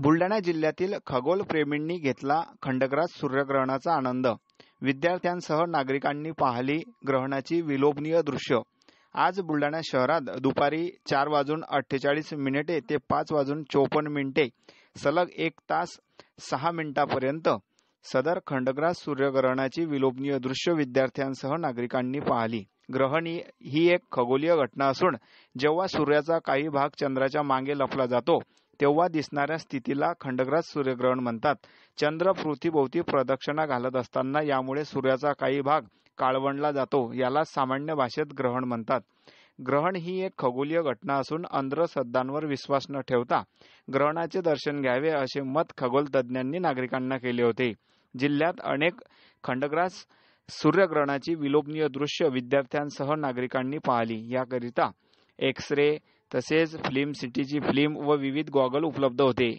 बुलडाणा जिल्ह्यातील खगोलप्रेमींनी घेतला खंडग्रास सूर्यग्रहणाचा आनंद विद्यार्थ्यांसह नागरिकांनी पाहिली ग्रहणाची विलोभनीय दृश्य आज बुलडाणा शहरात दुपारी चार वाजून अठ्ठेचाळीस मिनिटे ते पाच वाजून चोपन्न मिनिटे सलग एक तास सहा मिनिटापर्यंत सदर खंडग्रास सूर्यग्रहणाची विलोभनीय दृश्य विद्यार्थ्यांसह नागरिकांनी पाहिली ग्रहण ही एक खगोलीय घटना असून जेव्हा सूर्याचा काही भाग चंद्राच्या मागे लपला जातो तेव्हा दिसणाऱ्या स्थितीला खंडग्रास सूर्यग्रहण म्हणतात चंद्र पृथ्वीभोवती प्रदक्षिणा घालत असताना यामुळे सूर्याचा काही भाग काळवंडला जातो याला सामान्य भाषेत ग्रहण म्हणतात ग्रहण ही एक खगोलीय घटना असून अंधश्रद्धांवर विश्वास न ठेवता ग्रहणाचे दर्शन घ्यावे असे मत खगोल तज्ज्ञांनी नागरिकांना केले होते जिल्ह्यात अनेक खंडग्रास सूर्यग्रहणाची विलोभनीय दृश्य विद्यार्थ्यांसह नागरिकांनी पाहिली याकरिता एक्स रे तसेच फिल्म सिटीची फिल्म व विविध गॉगल उपलब्ध होते